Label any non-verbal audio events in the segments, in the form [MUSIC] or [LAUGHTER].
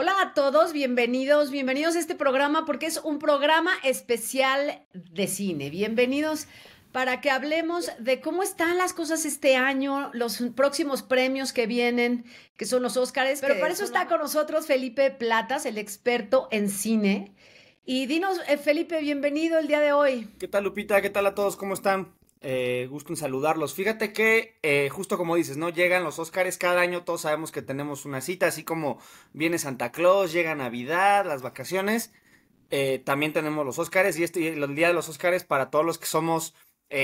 Hola a todos, bienvenidos, bienvenidos a este programa porque es un programa especial de cine. Bienvenidos para que hablemos de cómo están las cosas este año, los próximos premios que vienen, que son los Óscares. Pero para eso está con nosotros Felipe Platas, el experto en cine. Y dinos, eh, Felipe, bienvenido el día de hoy. ¿Qué tal, Lupita? ¿Qué tal a todos? ¿Cómo están? Eh, gusto en saludarlos. Fíjate que, eh, justo como dices, ¿no? Llegan los Óscares cada año, todos sabemos que tenemos una cita, así como viene Santa Claus, llega Navidad, las vacaciones. Eh, también tenemos los Óscares este, y el día de los Óscares para todos los que somos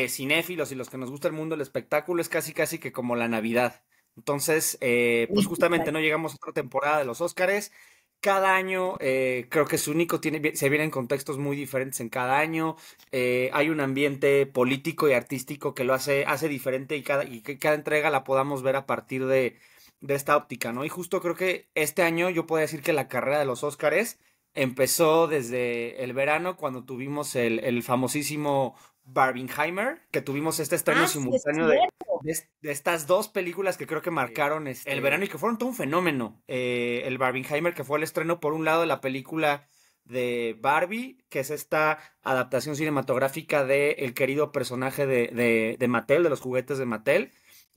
cinéfilos y los que nos gusta el mundo del espectáculo es casi casi que como la Navidad. Entonces, pues justamente no llegamos a otra temporada de los Óscares cada año eh, creo que es único, tiene, se vienen contextos muy diferentes en cada año, eh, hay un ambiente político y artístico que lo hace, hace diferente y cada, y que cada entrega la podamos ver a partir de, esta óptica, ¿no? Y justo creo que este año yo puedo decir que la carrera de los Óscares empezó desde el verano cuando tuvimos el, famosísimo Barbenheimer, que tuvimos este estreno ah, simultáneo de de, estas dos películas que creo que marcaron este el verano y que fueron todo un fenómeno. Eh, el barbieheimer que fue el estreno, por un lado, de la película de Barbie, que es esta adaptación cinematográfica de el querido personaje de, de, de Mattel, de los juguetes de Mattel,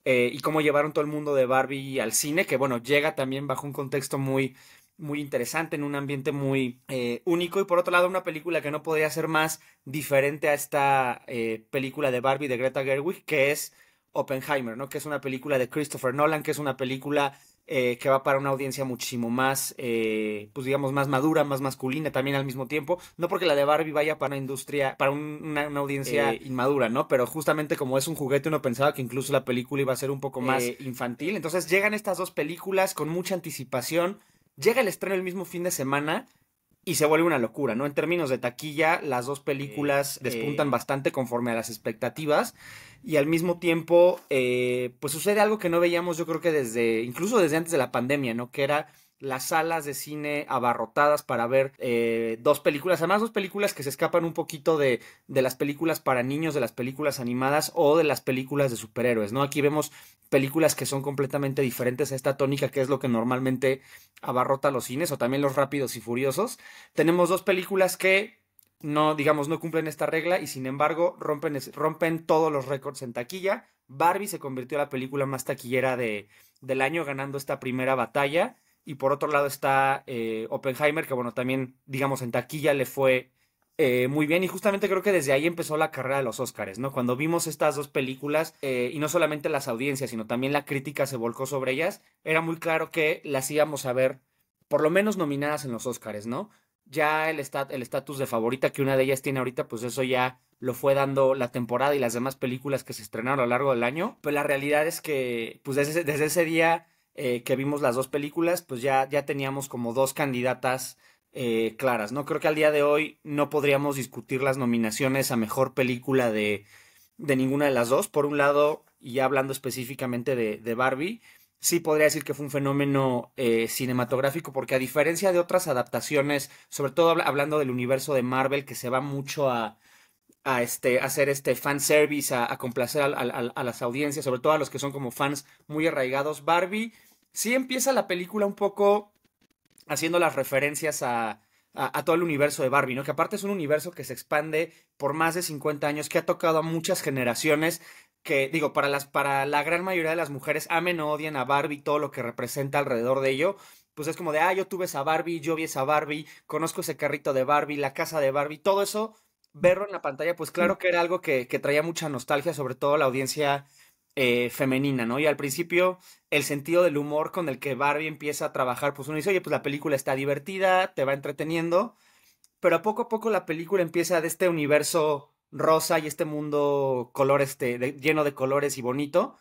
eh, y cómo llevaron todo el mundo de Barbie al cine, que bueno, llega también bajo un contexto muy, muy interesante, en un ambiente muy eh, único, y por otro lado, una película que no podría ser más diferente a esta película de Barbie de Greta Gerwig, que es Oppenheimer, ¿no? Que es una película de Christopher Nolan, que es una película eh, que va para una audiencia muchísimo más, eh, pues digamos, más madura, más masculina también al mismo tiempo. No porque la de Barbie vaya para una industria, para una, audiencia eh, inmadura, ¿no? Pero justamente como es un juguete, uno pensaba que incluso la película iba a ser un poco más infantil. Entonces llegan estas dos películas con mucha anticipación. Llega el estreno el mismo fin de semana y se vuelve una locura, ¿no? En términos de taquilla, las dos películas eh, despuntan bastante conforme a las expectativas y al mismo tiempo, eh, pues sucede algo que no veíamos yo creo que desde, incluso desde antes de la pandemia, ¿no? Que era las salas de cine abarrotadas para ver eh, dos películas, además dos películas que se escapan un poquito de, de, las películas para niños, de las películas animadas o de las películas de superhéroes, ¿no? Aquí vemos películas que son completamente diferentes a esta tónica que es lo que normalmente abarrota los cines o también los rápidos y furiosos. Tenemos dos películas que no, digamos, no cumplen esta regla y sin embargo rompen, rompen todos los récords en taquilla. Barbie se convirtió en la película más taquillera de, del año ganando esta primera batalla y por otro lado está eh, Oppenheimer, que bueno, también, digamos, en taquilla le fue eh, muy bien. Y justamente creo que desde ahí empezó la carrera de los Oscars, ¿no? Cuando vimos estas dos películas, eh, y no solamente las audiencias, sino también la crítica se volcó sobre ellas, era muy claro que las íbamos a ver, por lo menos nominadas en los Oscars, ¿no? Ya el estatus de favorita que una de ellas tiene ahorita, pues eso ya lo fue dando la temporada y las demás películas que se estrenaron a lo largo del año. Pero la realidad es que, pues desde, desde ese día eh, que vimos las dos películas, pues ya, ya teníamos como dos candidatas eh, claras, ¿no? Creo que al día de hoy no podríamos discutir las nominaciones a mejor película de, de ninguna de las dos. Por un lado, y hablando específicamente de, de Barbie, sí podría decir que fue un fenómeno eh, cinematográfico, porque a diferencia de otras adaptaciones, sobre todo hablando del universo de Marvel, que se va mucho a, a este, hacer este fanservice, a, a complacer a, las audiencias, sobre todo a los que son como fans muy arraigados, Barbie sí empieza la película un poco haciendo las referencias a, todo el universo de Barbie, ¿no? Que aparte es un universo que se expande por más de 50 años, que ha tocado a muchas generaciones, que digo, para, las, para la gran mayoría de las mujeres amen o odian a Barbie, todo lo que representa alrededor de ello, pues es como de, ah, yo tuve esa Barbie, yo vi esa Barbie, conozco ese carrito de Barbie, la casa de Barbie, todo eso, verlo en la pantalla, pues claro que era algo que, que traía mucha nostalgia, sobre todo la audiencia eh, femenina, ¿no? Y al principio el sentido del humor con el que Barbie empieza a trabajar, pues uno dice, oye, pues la película está divertida, te va entreteniendo, pero poco a poco la película empieza de este universo rosa y este mundo color este, lleno de colores y bonito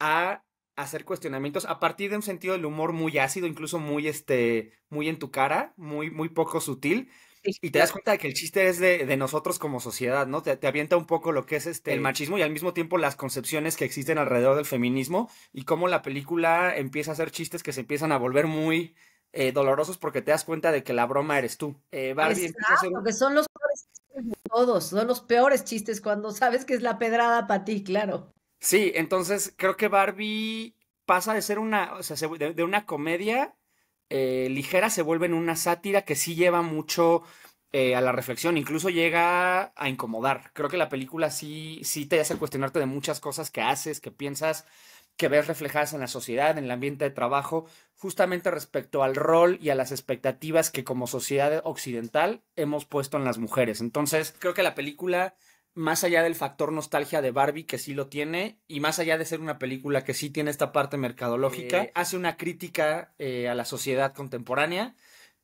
a hacer cuestionamientos a partir de un sentido del humor muy ácido, incluso muy, este, muy en tu cara, muy, muy poco sutil, y te das cuenta de que el chiste es de, nosotros como sociedad, ¿no? Te, avienta un poco lo que es este, el machismo y al mismo tiempo las concepciones que existen alrededor del feminismo y cómo la película empieza a hacer chistes que se empiezan a volver muy eh, dolorosos porque te das cuenta de que la broma eres tú. Eh, Barbie Exacto, que son los peores chistes de todos, son los peores chistes cuando sabes que es la pedrada para ti, claro. Sí, entonces creo que Barbie pasa de ser una, de una comedia eh, ligera se vuelve en una sátira que sí lleva mucho eh, a la reflexión, incluso llega a incomodar. Creo que la película sí, sí te hace cuestionarte de muchas cosas que haces, que piensas, que ves reflejadas en la sociedad, en el ambiente de trabajo, justamente respecto al rol y a las expectativas que como sociedad occidental hemos puesto en las mujeres. Entonces, creo que la película más allá del factor nostalgia de Barbie, que sí lo tiene, y más allá de ser una película que sí tiene esta parte mercadológica, eh. hace una crítica eh, a la sociedad contemporánea,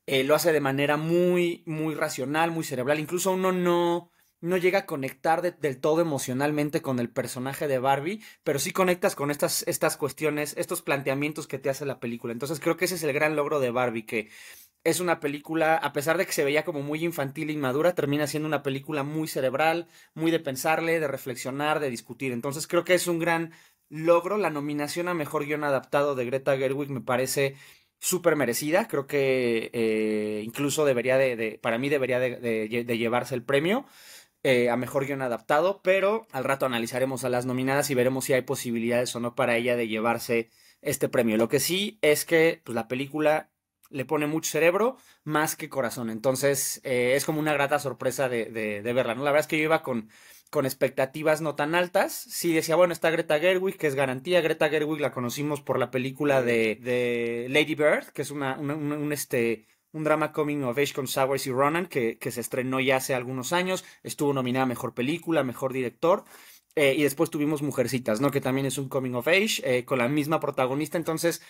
eh, lo hace de manera muy, muy racional, muy cerebral, incluso uno no, no llega a conectar del todo emocionalmente con el personaje de Barbie, pero sí conectas con estas, estas cuestiones, estos planteamientos que te hace la película. Entonces creo que ese es el gran logro de Barbie, que es una película, a pesar de que se veía como muy infantil e inmadura, termina siendo una película muy cerebral, muy de pensarle, de reflexionar, de discutir. Entonces creo que es un gran logro. La nominación a Mejor Guión Adaptado de Greta Gerwig me parece súper merecida. Creo que eh, incluso debería de, para mí debería de, llevarse el premio. Eh, a mejor guión adaptado, pero al rato analizaremos a las nominadas y veremos si hay posibilidades o no para ella de llevarse este premio. Lo que sí es que pues, la película le pone mucho cerebro más que corazón. Entonces eh, es como una grata sorpresa de, verla. ¿no? La verdad es que yo iba con, con expectativas no tan altas. Sí decía, bueno, está Greta Gerwig, que es garantía. Greta Gerwig la conocimos por la película de, Lady Bird, que es una, un, este, un drama coming of age con Sowers y Ronan, que, que se estrenó ya hace algunos años. Estuvo nominada a Mejor Película, Mejor Director. Eh, y después tuvimos Mujercitas, ¿no? Que también es un coming of age, eh, con la misma protagonista. Entonces,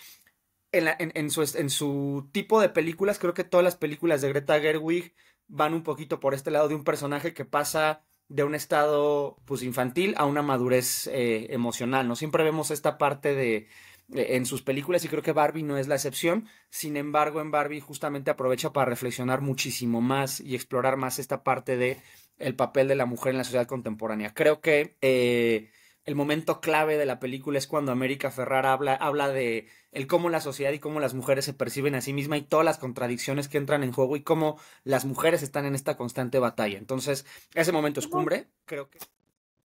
en, su, tipo de películas, creo que todas las películas de Greta Gerwig van un poquito por este lado de un personaje que pasa de un estado pues infantil a una madurez eh, emocional, ¿no? Siempre vemos esta parte de, en sus películas y creo que Barbie no es la excepción. Sin embargo, en Barbie justamente aprovecha para reflexionar muchísimo más y explorar más esta parte de el papel de la mujer en la sociedad contemporánea. Creo que eh, el momento clave de la película es cuando América Ferrara habla, habla de el cómo la sociedad y cómo las mujeres se perciben a sí misma y todas las contradicciones que entran en juego y cómo las mujeres están en esta constante batalla. Entonces, ese momento es cumbre, creo que.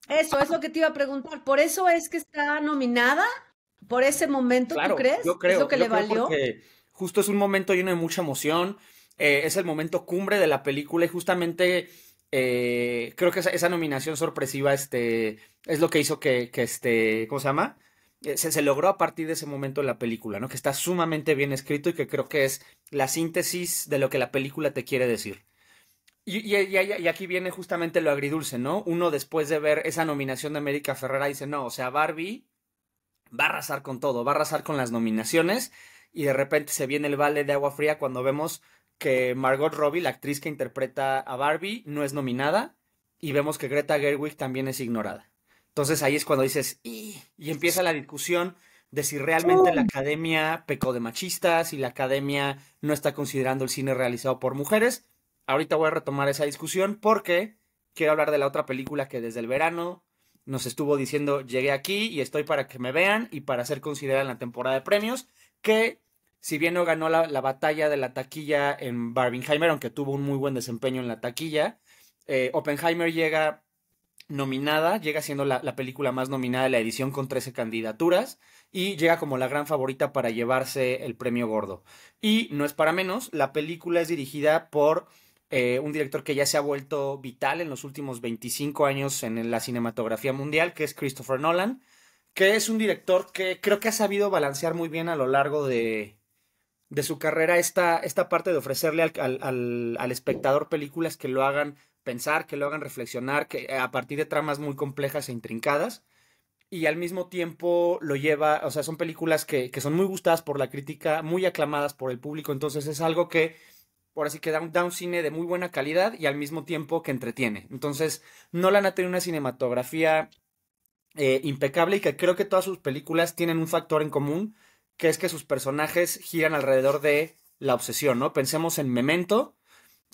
Eso es lo que te iba a preguntar. ¿Por eso es que está nominada? ¿Por ese momento, tú crees? Yo creo, ¿Es lo que yo le valió? justo es un momento lleno de mucha emoción. Eh, es el momento cumbre de la película y justamente eh, creo que esa, nominación sorpresiva este, es lo que hizo que, este, ¿cómo se llama? Eh, se, logró a partir de ese momento la película, ¿no? Que está sumamente bien escrito y que creo que es la síntesis de lo que la película te quiere decir. Y, aquí viene justamente lo agridulce, ¿no? Uno después de ver esa nominación de América Ferrera dice, no, o sea, Barbie va a arrasar con todo, va a arrasar con las nominaciones y de repente se viene el vale de agua fría cuando vemos que Margot Robbie, la actriz que interpreta a Barbie, no es nominada y vemos que Greta Gerwig también es ignorada. Entonces ahí es cuando dices, y, empieza la discusión de si realmente la academia pecó de machistas, si la academia no está considerando el cine realizado por mujeres. Ahorita voy a retomar esa discusión porque quiero hablar de la otra película que desde el verano nos estuvo diciendo, llegué aquí y estoy para que me vean y para ser considerada en la temporada de premios, que si bien no ganó la, batalla de la taquilla en Barbenheimer, aunque tuvo un muy buen desempeño en la taquilla, eh, Oppenheimer llega nominada, llega siendo la, película más nominada de la edición con 13 candidaturas y llega como la gran favorita para llevarse el premio gordo. Y no es para menos, la película es dirigida por eh, un director que ya se ha vuelto vital en los últimos 25 años en la cinematografía mundial, que es Christopher Nolan, que es un director que creo que ha sabido balancear muy bien a lo largo de, de su carrera esta, esta parte de ofrecerle al, al, espectador películas que lo hagan pensar, que lo hagan reflexionar, que eh, a partir de tramas muy complejas e intrincadas. Y al mismo tiempo lo lleva, o sea, son películas que, que son muy gustadas por la crítica, muy aclamadas por el público, entonces es algo que, por así que da un, cine de muy buena calidad y al mismo tiempo que entretiene. Entonces, Nolan ha tenido una cinematografía eh, impecable y que creo que todas sus películas tienen un factor en común, que es que sus personajes giran alrededor de la obsesión, ¿no? Pensemos en Memento,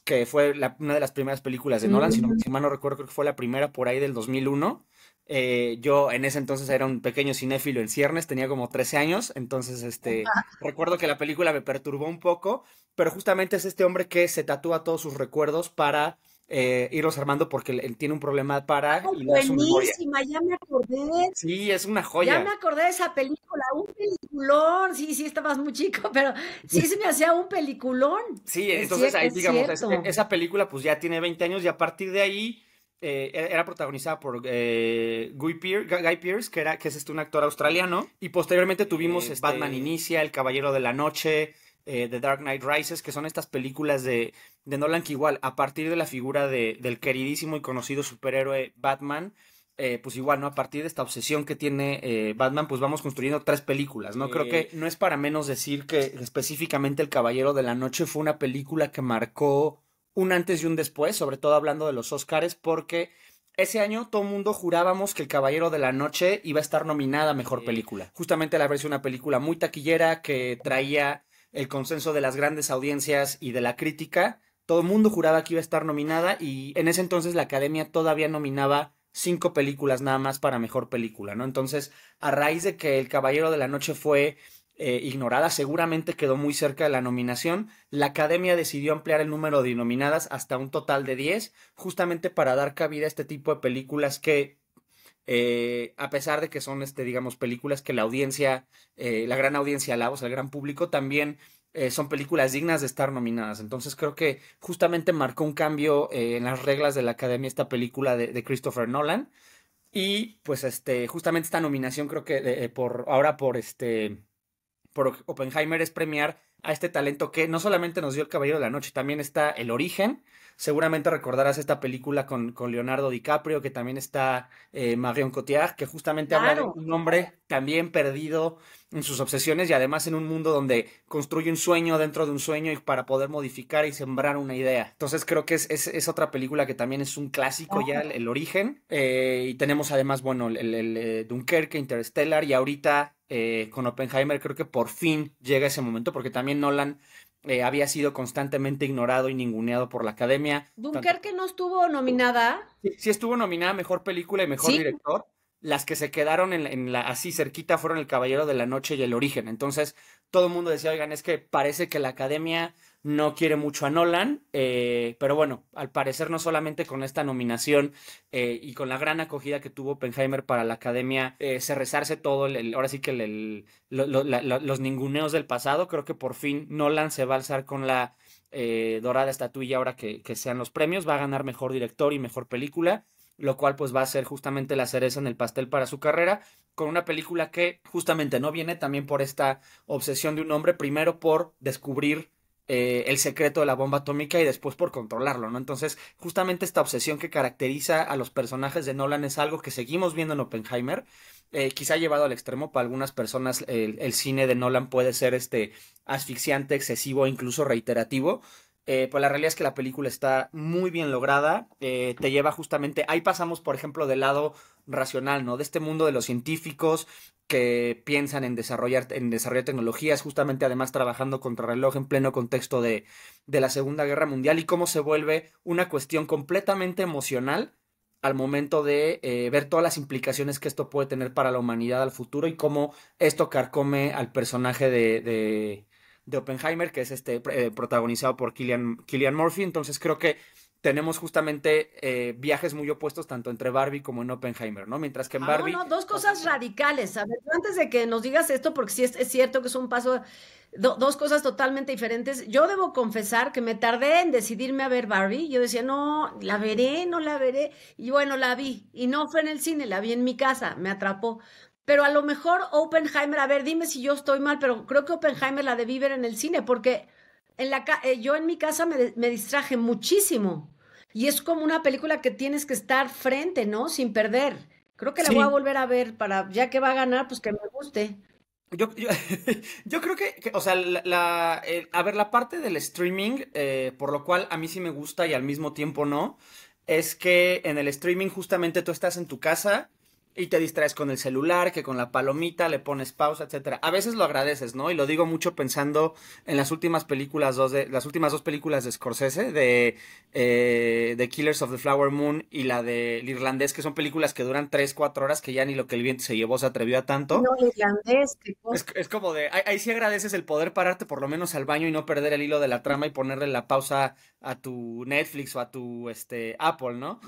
que fue una de las primeras películas de Nolan, si, no, mal no recuerdo, creo que fue la primera por ahí del 2001. Eh, yo en ese entonces era un pequeño cinéfilo en ciernes, tenía como 13 años, entonces este, recuerdo que la película me perturbó un poco, pero justamente es este hombre que se tatúa todos sus recuerdos para eh, irlos armando porque él tiene un problema para. y buenísima, ya me acordé. Sí, es una joya. Ya me acordé de esa película, un peliculón. Sí, sí, estabas muy chico, pero sí se me hacía un peliculón. Sí, entonces ahí digamos, esa película pues ya tiene 20 años y a partir de ahí. Eh, e-, era protagonizada por eh, Guy, Pearce, que, era, que es este, un actor australiano. Y posteriormente tuvimos este Batman Inicia, El Caballero de la Noche, The eh, Dark Knight Rises, que son estas películas de, de Nolan que igual, a partir de la figura de, del queridísimo y conocido superhéroe Batman, eh, pues igual, ¿no? A partir de esta obsesión que tiene eh, Batman, pues vamos construyendo tres películas, ¿no? Creo que no es para menos decir que específicamente El Caballero de la Noche fue una película que marcó un antes y un después, sobre todo hablando de los Oscars, porque ese año todo el mundo jurábamos que El Caballero de la Noche iba a estar nominada a Mejor Película. Justamente la versión una película muy taquillera que traía el consenso de las grandes audiencias y de la crítica, todo el mundo juraba que iba a estar nominada y en ese entonces la academia todavía nominaba cinco películas nada más para mejor película, ¿no? Entonces, a raíz de que El Caballero de la Noche fue eh, ignorada, seguramente quedó muy cerca de la nominación, la academia decidió ampliar el número de nominadas hasta un total de diez, justamente para dar cabida a este tipo de películas que eh, a pesar de que son, este, digamos, películas que la audiencia, eh, la gran audiencia la voz, el gran público también eh, son películas dignas de estar nominadas. Entonces creo que justamente marcó un cambio en las reglas de la academia esta película de, Christopher Nolan. Y pues este, justamente esta nominación creo que por ahora por este por Oppenheimer es premiar a este talento que no solamente nos dio El Caballero de la Noche, también está El Origen. Seguramente recordarás esta película con, con Leonardo DiCaprio, que también está eh, Marion Cotillard, que justamente habla de un hombre también perdido en sus obsesiones y además en un mundo donde construye un sueño dentro de un sueño y para poder modificar y sembrar una idea. Entonces creo que es, es, otra película que también es un clásico ya, el, origen. Eh, y tenemos además, bueno, el, el, el, eh, Dunkerque, Interstellar y ahorita eh, con Oppenheimer, creo que por fin llega ese momento, porque también Nolan eh, había sido constantemente ignorado y ninguneado por la academia. Dunkerque no estuvo nominada. Sí, estuvo nominada mejor película y mejor director. Las que se quedaron en, la, así cerquita fueron El Caballero de la Noche y El Origen. Entonces, todo el mundo decía, oigan, es que parece que la academia no quiere mucho a Nolan, eh, pero bueno, al parecer no solamente con esta nominación eh, y con la gran acogida que tuvo Oppenheimer para la academia, eh, se rezarse todo, el, ahora sí que los ninguneos del pasado, creo que por fin Nolan se va a alzar con la dorada estatuilla ahora que, que sean los premios, va a ganar mejor director y mejor película lo cual pues va a ser justamente la cereza en el pastel para su carrera, con una película que justamente no viene también por esta obsesión de un hombre, primero por descubrir eh, el secreto de la bomba atómica y después por controlarlo, ¿no? Entonces, justamente esta obsesión que caracteriza a los personajes de Nolan es algo que seguimos viendo en Oppenheimer, eh, quizá llevado al extremo para algunas personas el, cine de Nolan puede ser este asfixiante, excesivo, incluso reiterativo, eh, pues la realidad es que la película está muy bien lograda. Eh, te lleva justamente. Ahí pasamos, por ejemplo, del lado racional, ¿no? De este mundo de los científicos que piensan en desarrollar, en tecnologías, justamente además trabajando contra reloj en pleno contexto de, la Segunda Guerra Mundial y cómo se vuelve una cuestión completamente emocional al momento de eh, ver todas las implicaciones que esto puede tener para la humanidad al futuro y cómo esto carcome al personaje de de Oppenheimer, que es este eh, protagonizado por Killian, Killian Murphy. Entonces creo que tenemos justamente eh, viajes muy opuestos tanto entre Barbie como en Oppenheimer, ¿no? Mientras que en ah, Barbie... No, dos cosas radicales. A ver, antes de que nos digas esto, porque sí es, cierto que es un paso, dos cosas totalmente diferentes. Yo debo confesar que me tardé en decidirme a ver Barbie. Yo decía, no, la veré, no la veré. Y bueno, la vi. Y no fue en el cine, la vi en mi casa, me atrapó. Pero a lo mejor Oppenheimer, a ver, dime si yo estoy mal, pero creo que Oppenheimer la debí ver en el cine, porque en la eh, yo en mi casa me, distraje muchísimo. Y es como una película que tienes que estar frente, ¿no? Sin perder. Creo que la voy a volver a ver para, ya que va a ganar, pues que me guste. Yo, [LAUGHS] creo que, o sea, la, a ver, la parte del streaming, eh, por lo cual a mí sí me gusta y al mismo tiempo no, es que en el streaming justamente tú estás en tu casa, y te distraes con el celular, que con la palomita, le pones pausa, etcétera. A veces lo agradeces, ¿no? Y lo digo mucho pensando en las últimas películas dos de, las últimas dos películas de Scorsese, de The eh, Killers of the Flower Moon y la del irlandés, que son películas que duran 3, 4 horas, que ya ni lo que el viento se llevó se atrevió a tanto. No, el irlandés. Es, como de, ahí, sí agradeces el poder pararte por lo menos al baño y no perder el hilo de la trama y ponerle la pausa a tu Netflix o a tu este, Apple, ¿no?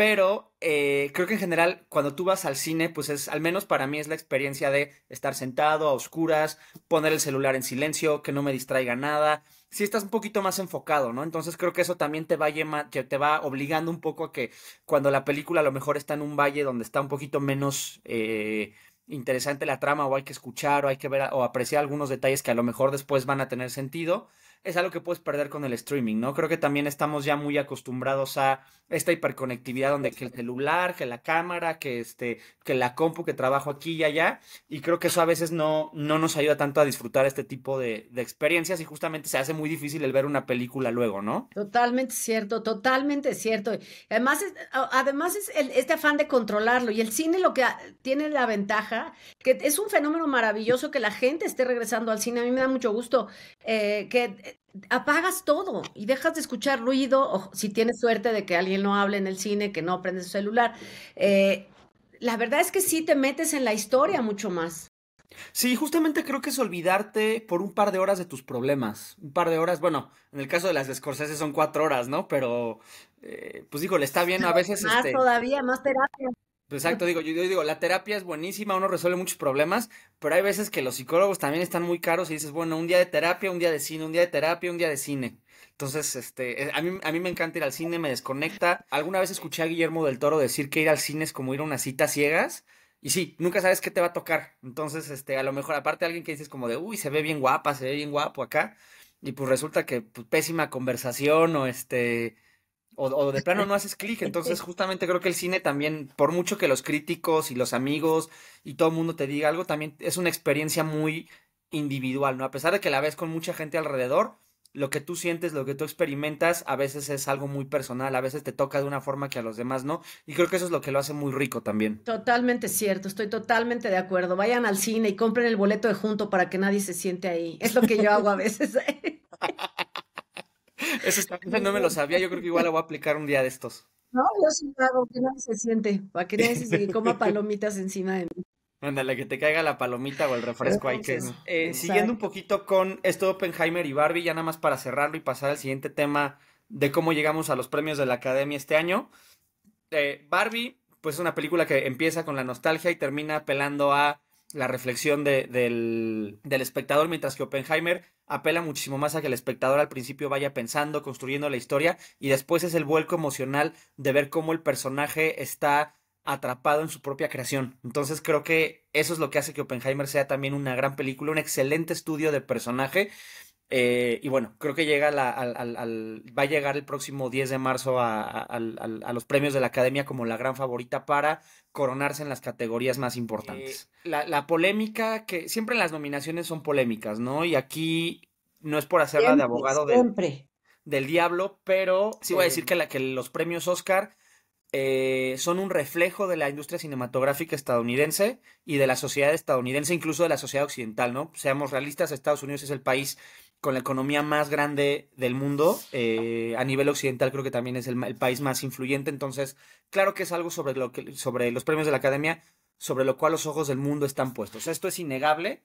pero eh, creo que en general cuando tú vas al cine, pues es, al menos para mí es la experiencia de estar sentado a oscuras, poner el celular en silencio, que no me distraiga nada, si estás un poquito más enfocado, ¿no? Entonces creo que eso también te va, te va obligando un poco a que cuando la película a lo mejor está en un valle donde está un poquito menos... Eh, interesante la trama o hay que escuchar o hay que ver o apreciar algunos detalles que a lo mejor después van a tener sentido, es algo que puedes perder con el streaming, ¿no? Creo que también estamos ya muy acostumbrados a esta hiperconectividad donde que el celular, que la cámara, que este, que la compu, que trabajo aquí y allá, y creo que eso a veces no, no nos ayuda tanto a disfrutar este tipo de, experiencias y justamente se hace muy difícil el ver una película luego, ¿no? Totalmente cierto, totalmente cierto. Además, es, además es este afán de controlarlo y el cine lo que tiene la ventaja, que es un fenómeno maravilloso que la gente esté regresando al cine, a mí me da mucho gusto eh, que apagas todo y dejas de escuchar ruido, o si tienes suerte de que alguien no hable en el cine, que no prende su celular. Eh, la verdad es que sí te metes en la historia mucho más. Sí, justamente creo que es olvidarte por un par de horas de tus problemas. Un par de horas, bueno, en el caso de las de son cuatro horas, ¿no? Pero, eh, pues digo, le está bien a [LAUGHS] veces. Más este todavía, más terapia. Exacto, digo, yo, digo, la terapia es buenísima, uno resuelve muchos problemas, pero hay veces que los psicólogos también están muy caros y dices, bueno, un día de terapia, un día de cine, un día de terapia, un día de cine. Entonces, este, eh, a mí, a mí me encanta ir al cine, me desconecta. Alguna vez escuché a Guillermo del Toro decir que ir al cine es como ir a unas cita ciegas. Y sí, nunca sabes qué te va a tocar. Entonces, este, a lo mejor, aparte alguien que dices como de, uy, se ve bien guapa, se ve bien guapo acá. Y pues resulta que pues, pésima conversación o este o, de plano no haces clic. [LAUGHS] Entonces, justamente creo que el cine también, por mucho que los críticos y los amigos y todo el mundo te diga algo, también es una experiencia muy individual, ¿no? A pesar de que la ves con mucha gente alrededor, lo que tú sientes, lo que tú experimentas, a veces es algo muy personal, a veces te toca de una forma que a los demás no, y creo que eso es lo que lo hace muy rico también. Totalmente cierto, estoy totalmente de acuerdo. Vayan al cine y compren el boleto de junto para que nadie se siente ahí. Es lo que yo hago a veces. [LAUGHS] Eso, está, no me lo sabía, yo creo que igual la voy a aplicar un día de estos. No, yo sí lo hago, que no se siente, para que nadie se [LAUGHS] coma palomitas encima de mí. Ándale, que te caiga la palomita o el refresco ahí que siguiendo un poquito con esto de Oppenheimer y Barbie, ya nada más para cerrarlo y pasar al siguiente tema de cómo llegamos a los premios de la Academia este año. Eh, Barbie, pues es una película que empieza con la nostalgia y termina apelando a la reflexión del, del, espectador, mientras que Oppenheimer apela muchísimo más a que el espectador al principio vaya pensando, construyendo la historia, y después es el vuelco emocional de ver cómo el personaje está atrapado en su propia creación. Entonces creo que eso es lo que hace que Oppenheimer sea también una gran película, un excelente estudio de personaje eh, y bueno, creo que llega al, va a llegar el próximo 10 de marzo a, los premios de la academia como la gran favorita para coronarse en las categorías más importantes. Eh, la, polémica, que siempre las nominaciones son polémicas, ¿no? Y aquí no es por hacerla de abogado del, del, diablo, pero sí voy a decir que, la, que los premios Oscar eh, son un reflejo de la industria cinematográfica estadounidense y de la sociedad estadounidense, incluso de la sociedad occidental, ¿no? Seamos realistas, Estados Unidos es el país con la economía más grande del mundo. Eh, a nivel occidental creo que también es el, país más influyente. Entonces, claro que es algo sobre, lo que, sobre los premios de la academia, sobre lo cual los ojos del mundo están puestos. Esto es innegable,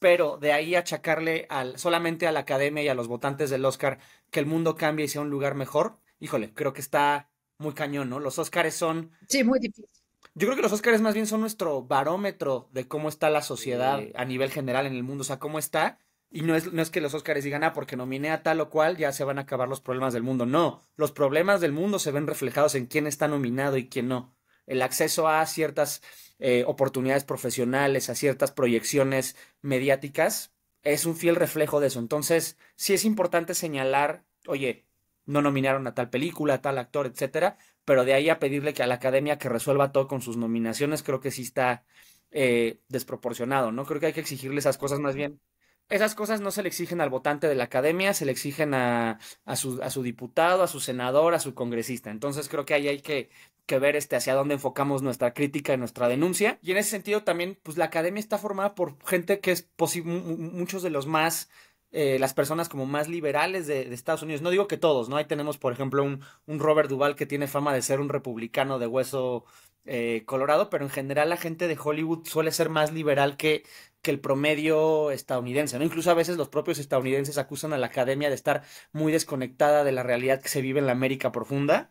pero de ahí achacarle al, solamente a la academia y a los votantes del Oscar que el mundo cambie y sea un lugar mejor, híjole, creo que está muy cañón, ¿no? Los Oscars son... Sí, muy difícil. Yo creo que los Oscars más bien son nuestro barómetro de cómo está la sociedad a nivel general en el mundo, o sea, cómo está y no es, no es que los Óscares digan, ah, porque nominé a tal o cual, ya se van a acabar los problemas del mundo. No, los problemas del mundo se ven reflejados en quién está nominado y quién no. El acceso a ciertas eh, oportunidades profesionales, a ciertas proyecciones mediáticas, es un fiel reflejo de eso. Entonces, sí es importante señalar, oye, no nominaron a tal película, a tal actor, etcétera, pero de ahí a pedirle que a la academia que resuelva todo con sus nominaciones, creo que sí está eh, desproporcionado, ¿no? Creo que hay que exigirle esas cosas más bien esas cosas no se le exigen al votante de la academia, se le exigen a, a, su, a su, diputado, a su senador, a su congresista. Entonces creo que ahí hay que, que, ver este, hacia dónde enfocamos nuestra crítica y nuestra denuncia. Y en ese sentido también, pues la academia está formada por gente que es muchos de los más eh, las personas como más liberales de, Estados Unidos. No digo que todos, ¿no? Ahí tenemos, por ejemplo, un, Robert Duval que tiene fama de ser un republicano de hueso eh, colorado, pero en general la gente de Hollywood suele ser más liberal que, que el promedio estadounidense, ¿no? Incluso a veces los propios estadounidenses acusan a la academia de estar muy desconectada de la realidad que se vive en la América profunda.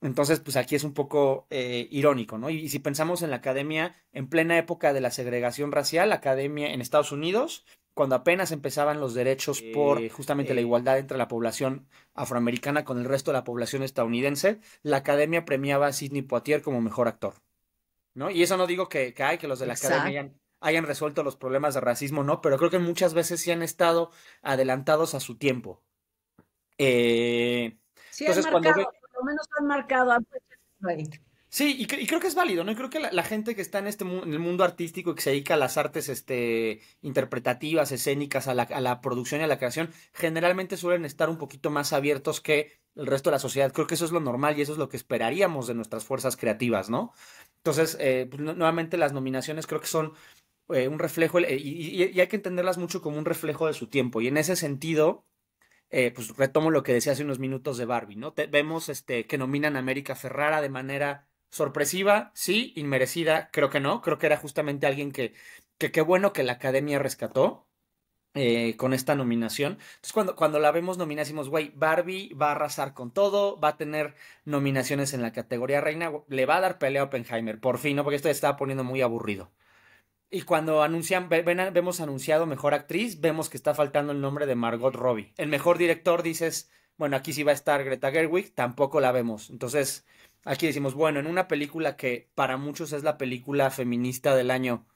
Entonces, pues aquí es un poco eh, irónico, ¿no? Y, y, si pensamos en la academia en plena época de la segregación racial, la academia en Estados Unidos, cuando apenas empezaban los derechos por eh, justamente la eh. igualdad entre la población afroamericana con el resto de la población estadounidense, la academia premiaba a Sidney Poitier como mejor actor. ¿No? Y eso no digo que, que hay, que los de la academia hayan, resuelto los problemas de racismo, no, pero creo que muchas veces sí han estado adelantados a su tiempo. Eh, sí, entonces, marcado, cuando... por lo menos han marcado, antes. Sí, y, creo que es válido, ¿no? Y creo que la, gente que está en este en el mundo artístico y que se dedica a las artes este, interpretativas, escénicas, a la, producción y a la creación, generalmente suelen estar un poquito más abiertos que el resto de la sociedad. Creo que eso es lo normal y eso es lo que esperaríamos de nuestras fuerzas creativas, ¿no? Entonces, eh, pues, nuevamente las nominaciones creo que son eh, un reflejo, eh, y, hay que entenderlas mucho como un reflejo de su tiempo. Y en ese sentido, pues retomo lo que decía hace unos minutos de Barbie, ¿no? vemos este, que nominan a América Ferrara de manera Sorpresiva, sí, inmerecida, creo que no. Creo que era justamente alguien que, que qué bueno que la academia rescató. Eh, con esta nominación. Entonces, cuando, cuando la vemos nominada, decimos, güey, Barbie va a arrasar con todo, va a tener nominaciones en la categoría reina, le va a dar pelea a Oppenheimer, por fin, ¿no? Porque esto estaba poniendo muy aburrido. Y cuando anuncian, vemos anunciado mejor actriz, vemos que está faltando el nombre de Margot Robbie. El mejor director dices, bueno, aquí sí va a estar Greta Gerwig, tampoco la vemos. Entonces, aquí decimos, bueno, en una película que para muchos es la película feminista del año,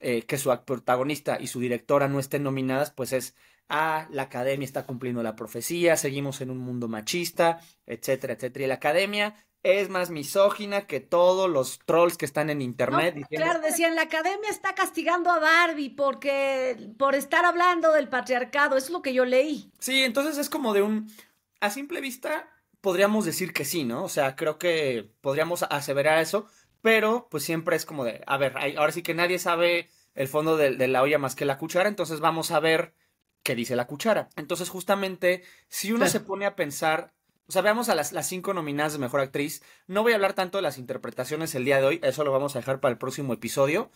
eh, que su protagonista y su directora no estén nominadas, pues es, ah, la academia está cumpliendo la profecía, seguimos en un mundo machista, etcétera, etcétera. Y la academia es más misógina que todos los trolls que están en internet. claro, decían, la academia está castigando a Barbie porque por estar hablando del patriarcado, es lo que yo leí. Sí, entonces es como de un, a simple vista, podríamos decir que sí, ¿no? O sea, creo que podríamos aseverar eso, pero pues siempre es como de, a ver, ahora sí que nadie sabe el fondo de, la olla más que la cuchara, entonces vamos a ver qué dice la cuchara. Entonces, justamente, si uno se pone a pensar, o sea, veamos a las, las cinco nominadas de Mejor Actriz, no voy a hablar tanto de las interpretaciones el día de hoy, eso lo vamos a dejar para el próximo episodio,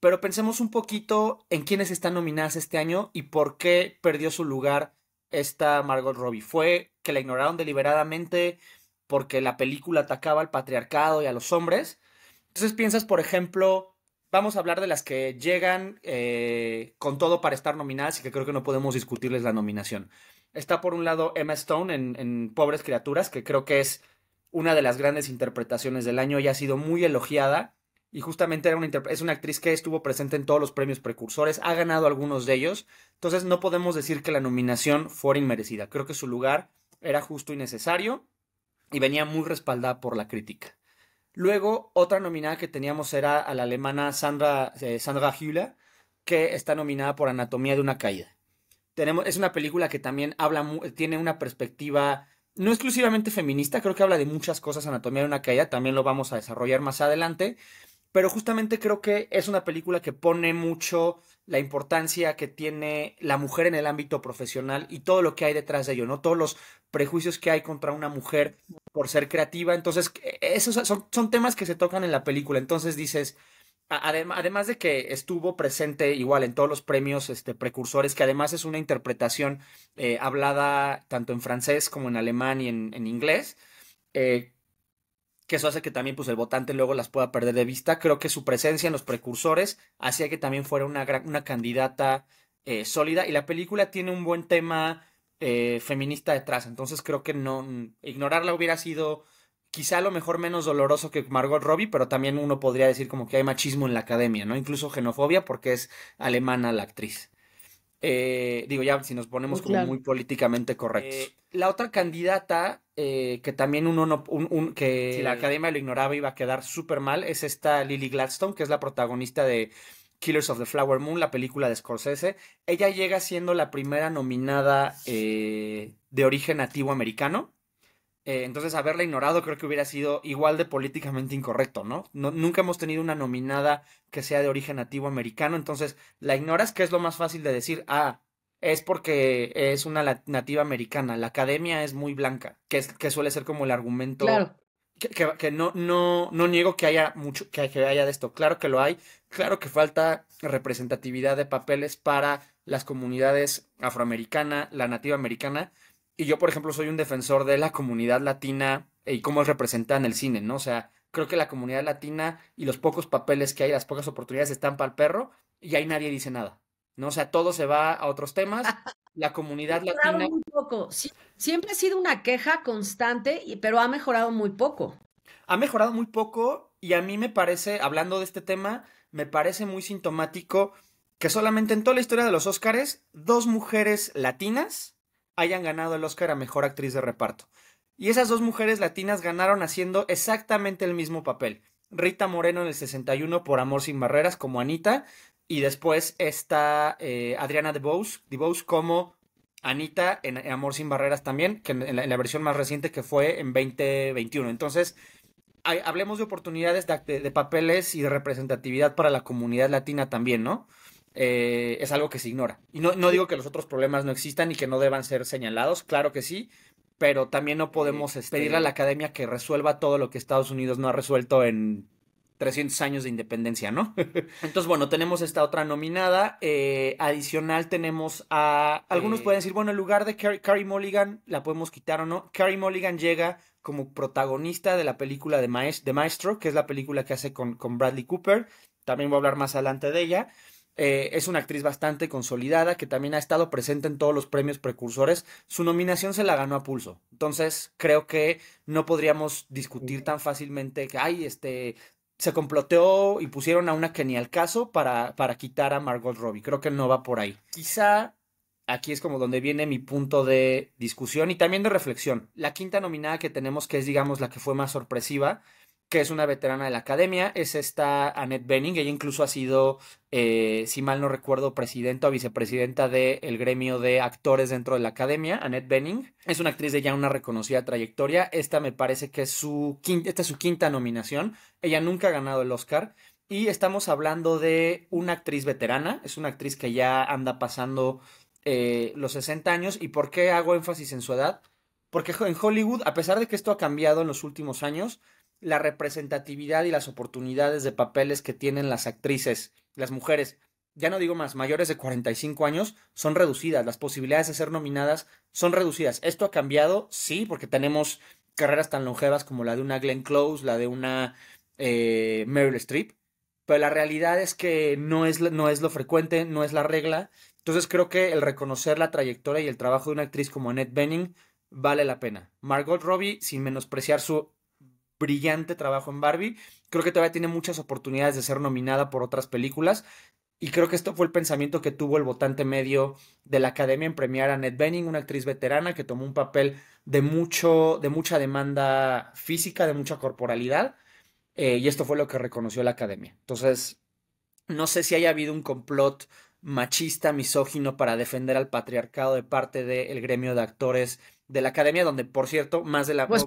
pero pensemos un poquito en quiénes están nominadas este año y por qué perdió su lugar esta Margot Robbie. Fue que la ignoraron deliberadamente porque la película atacaba al patriarcado y a los hombres. Entonces piensas, por ejemplo, vamos a hablar de las que llegan eh, con todo para estar nominadas y que creo que no podemos discutirles la nominación. Está por un lado Emma Stone en, en Pobres Criaturas, que creo que es una de las grandes interpretaciones del año y ha sido muy elogiada y justamente era una es una actriz que estuvo presente en todos los premios precursores, ha ganado algunos de ellos, entonces no podemos decir que la nominación fuera inmerecida, creo que su lugar era justo y necesario y venía muy respaldada por la crítica. Luego, otra nominada que teníamos era a la alemana Sandra, eh, Sandra Hüller, que está nominada por Anatomía de una Caída. Tenemos, es una película que también habla, tiene una perspectiva no exclusivamente feminista, creo que habla de muchas cosas, Anatomía de una Caída, también lo vamos a desarrollar más adelante, pero justamente creo que es una película que pone mucho la importancia que tiene la mujer en el ámbito profesional y todo lo que hay detrás de ello, ¿no? Todos los prejuicios que hay contra una mujer por ser creativa. Entonces, e, esos son, temas que se tocan en la película. Entonces dices, además de que estuvo presente igual en todos los premios este, precursores, que además es una interpretación eh, hablada tanto en francés como en alemán y en, inglés, eh, que eso hace que también pues, el votante luego las pueda perder de vista. Creo que su presencia en los precursores hacía que también fuera una, una candidata eh, sólida y la película tiene un buen tema eh, feminista detrás, entonces creo que no ignorarla hubiera sido quizá a lo mejor menos doloroso que Margot Robbie, pero también uno podría decir como que hay machismo en la academia, ¿no? Incluso xenofobia porque es alemana la actriz. Eh, digo, ya si nos ponemos pues como muy políticamente correctos. Eh, la otra candidata, eh, que también uno no, que la academia lo ignoraba iba a quedar súper mal, es esta Lily Gladstone, que es la protagonista de Killers of the Flower Moon, la película de Scorsese. Ella llega siendo la primera nominada de origen nativo americano. Eh, entonces, haberla ignorado creo que hubiera sido igual de políticamente incorrecto, ¿no? Nunca hemos tenido una nominada que sea de origen nativo americano, entonces la ignoras, que es lo más fácil de decir, ah, es porque es una nativa americana, la academia es muy blanca, que, es, que suele ser como el argumento. Claro. Que, no, no, no niego que haya mucho, que, que haya de esto, claro que lo hay, claro que falta representatividad de papeles para las comunidades afroamericana, la nativa americana, y yo, por ejemplo, soy un defensor de la comunidad latina y cómo es representada en el cine, ¿no? O sea, creo que la comunidad latina y los pocos papeles que hay, las pocas oportunidades están para el perro y ahí nadie dice nada, ¿no? O sea, todo se va a otros temas. [LAUGHS] La comunidad latina... Muy poco. siempre ha sido una queja constante, pero ha mejorado muy poco. Ha mejorado muy poco y a mí me parece, hablando de este tema, me parece muy sintomático que solamente en toda la historia de los Óscares, dos mujeres latinas hayan ganado el Oscar a Mejor Actriz de Reparto. Y esas dos mujeres latinas ganaron haciendo exactamente el mismo papel. Rita Moreno en el 61 por Amor sin Barreras como Anita y después está eh, Adriana de como Anita en, Amor sin Barreras también, que en la, versión más reciente que fue en 2021. Entonces, hablemos de oportunidades de papeles y de representatividad para la comunidad latina también, ¿no? Eh, es algo que se ignora. Y no, digo que los otros problemas no existan y que no deban ser señalados, claro que sí, pero también no podemos este, pedirle a la academia que resuelva todo lo que Estados Unidos no ha resuelto en 300 años de independencia, ¿no? [LAUGHS] Entonces, bueno, tenemos esta otra nominada. Eh, adicional tenemos a... Algunos eh. pueden decir, bueno, en lugar de Carrie, Mulligan, la podemos quitar o no. Carrie Mulligan llega como protagonista de la película de, Maestro, que es la película que hace con, con Bradley Cooper. También voy a hablar más adelante de ella. Eh, es una actriz bastante consolidada que también ha estado presente en todos los premios precursores. Su nominación se la ganó a pulso. Entonces, creo que no podríamos discutir tan fácilmente que, ay, este, se comploteó y pusieron a una que ni al caso para, para quitar a Margot Robbie. Creo que no va por ahí. Quizá aquí es como donde viene mi punto de discusión y también de reflexión. La quinta nominada que tenemos, que es, digamos, la que fue más sorpresiva, que es una veterana de la academia, es esta Annette Benning, ella incluso ha sido, eh, si mal no recuerdo, presidenta o vicepresidenta del gremio de actores dentro de la academia, Annette Benning. Es una actriz de ya una reconocida trayectoria, esta me parece que es su quinta, esta su quinta nominación, ella nunca ha ganado el Oscar. Y estamos hablando de una actriz veterana, es una actriz que ya anda pasando eh, los 60 años. ¿Y por qué hago énfasis en su edad? Porque en Hollywood, a pesar de que esto ha cambiado en los últimos años, la representatividad y las oportunidades de papeles que tienen las actrices, las mujeres, ya no digo más, mayores de 45 años son reducidas, las posibilidades de ser nominadas son reducidas. ¿Esto ha cambiado? Sí, porque tenemos carreras tan longevas como la de una Glenn Close, la de una eh, Meryl Streep, pero la realidad es que no es, no es lo frecuente, no es la regla. Entonces creo que el reconocer la trayectoria y el trabajo de una actriz como Annette Bening vale la pena. Margot Robbie, sin menospreciar su brillante trabajo en Barbie. Creo que todavía tiene muchas oportunidades de ser nominada por otras películas. Y creo que esto fue el pensamiento que tuvo el votante medio de la academia en premiar a Ned Benning, una actriz veterana que tomó un papel de, mucho, de mucha demanda física, de mucha corporalidad. Eh, y esto fue lo que reconoció la academia. Entonces, no sé si haya habido un complot machista, misógino, para defender al patriarcado de parte del gremio de actores de la academia, donde, por cierto, más de la... Pues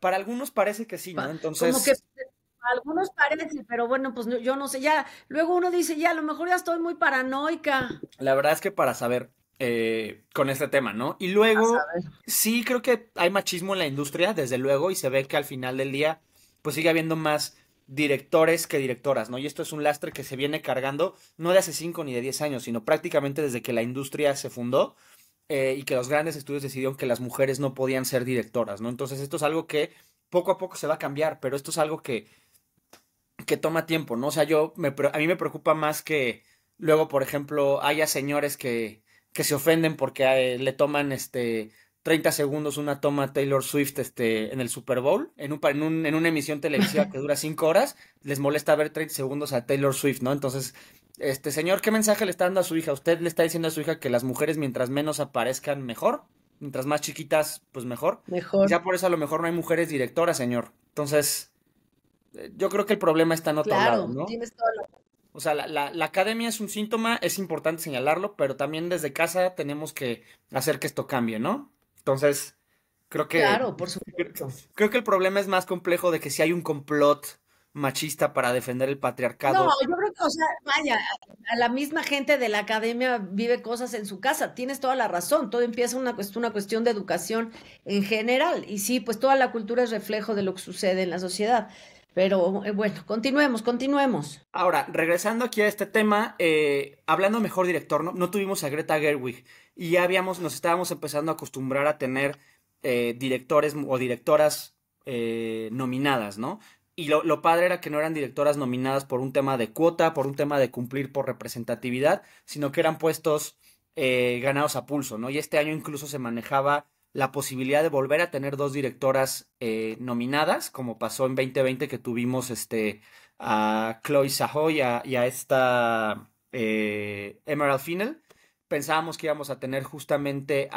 para, algunos parece que sí, ¿no? Entonces... Como que algunos parece, pero bueno, pues yo no sé, ya, luego uno dice, ya, a lo mejor ya estoy muy paranoica. La verdad es que para saber eh, con este tema, ¿no? Y luego, sí creo que hay machismo en la industria, desde luego, y se ve que al final del día, pues sigue habiendo más directores que directoras, ¿no? Y esto es un lastre que se viene cargando no de hace 5 ni de 10 años, sino prácticamente desde que la industria se fundó eh, y que los grandes estudios decidieron que las mujeres no podían ser directoras, ¿no? Entonces esto es algo que poco a poco se va a cambiar, pero esto es algo que, que toma tiempo, ¿no? O sea, yo me, a mí me preocupa más que luego, por ejemplo, haya señores que, que se ofenden porque eh, le toman este 30 segundos una toma Taylor Swift este, en el Super Bowl, en, un, en, en una emisión televisiva que dura 5 horas, les molesta ver 30 segundos a Taylor Swift, ¿no? Entonces, este señor, ¿qué mensaje le está dando a su hija? ¿Usted le está diciendo a su hija que las mujeres mientras menos aparezcan mejor? Mientras más chiquitas, pues mejor. Mejor. Ya por eso a lo mejor no hay mujeres directoras, señor. Entonces, eh, yo creo que el problema está en otro lado, ¿no? Tienes todo lo... O sea, la, la, la, academia es un síntoma, es importante señalarlo, pero también desde casa tenemos que hacer que esto cambie, ¿no? Entonces, creo que. Claro, por supuesto. Creo que el problema es más complejo de que si hay un complot machista para defender el patriarcado. No, yo creo que, o sea, vaya, a la misma gente de la academia vive cosas en su casa, tienes toda la razón, todo empieza una, una cuestión de educación en general, y sí, pues toda la cultura es reflejo de lo que sucede en la sociedad. Pero eh, bueno, continuemos, continuemos. Ahora, regresando aquí a este tema, eh, hablando mejor director, ¿no? no tuvimos a Greta Gerwig y ya habíamos, nos estábamos empezando a acostumbrar a tener eh, directores o directoras eh, nominadas, ¿no? Y lo, padre era que no eran directoras nominadas por un tema de cuota, por un tema de cumplir por representatividad, sino que eran puestos eh, ganados a pulso, ¿no? Y este año incluso se manejaba la posibilidad de volver a tener dos directoras nominadas, como pasó en 2020 que tuvimos este, a Chloe Sahoy y a, esta Emerald Finnell, pensábamos que íbamos a tener justamente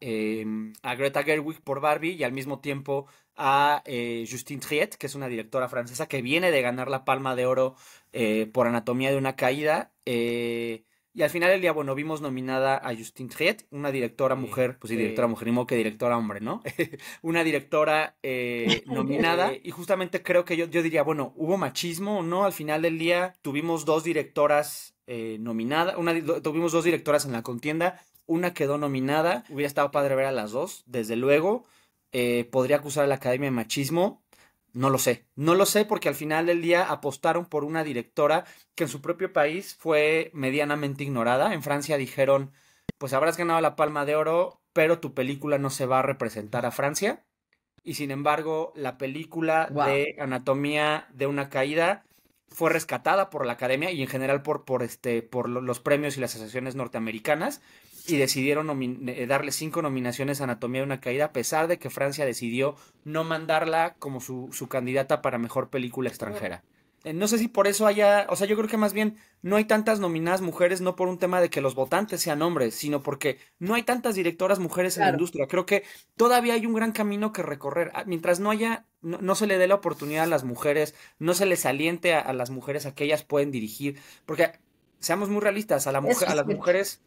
em, a, Greta Gerwig por Barbie y al mismo tiempo a eh, Justine Triet, que es una directora francesa que viene de ganar la Palma de Oro eh, por Anatomía de una Caída. Eh, y al final del día, bueno, vimos nominada a Justine Triet, una directora mujer, pues sí, directora mujer, ni modo que directora hombre, ¿no? [LAUGHS] una directora eh, [LAUGHS] nominada. y justamente creo que yo, yo diría, bueno, ¿hubo machismo o no? Al final del día tuvimos dos directoras eh, nominadas, tuvimos dos directoras en la contienda, una quedó nominada, hubiera estado padre ver a las dos, desde luego. Eh, podría acusar a la academia de machismo, no lo sé, no lo sé porque al final del día apostaron por una directora que en su propio país fue medianamente ignorada. En Francia dijeron, pues habrás ganado la palma de oro, pero tu película no se va a representar a Francia. Y sin embargo, la película de Anatomía de una Caída fue rescatada por la academia y en general por, por, este, por los premios y las asociaciones norteamericanas y decidieron eh, darle cinco nominaciones a Anatomía de una Caída, a pesar de que Francia decidió no mandarla como su, su candidata para mejor película extranjera. Eh, no sé si por eso haya, o sea, yo creo que más bien no hay tantas nominadas mujeres, no por un tema de que los votantes sean hombres, sino porque no hay tantas directoras mujeres en la industria. Creo que todavía hay un gran camino que recorrer. Ah, mientras no haya, no, se le dé la oportunidad a las mujeres, no se les aliente a, las mujeres a que ellas pueden dirigir, porque seamos muy realistas, a, la mujer, a las mujeres